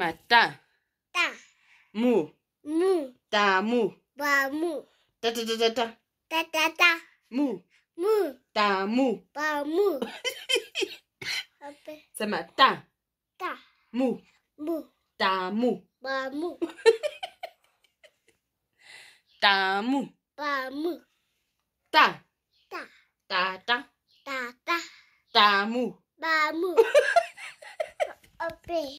また、た、む、む、たむ、ばむ、たたたたた、たたた、む、mu tamu tamu apa sama ta ta mu mu tamu tamu tamu tamu ta ta ta ta ta ta tamu tamu apa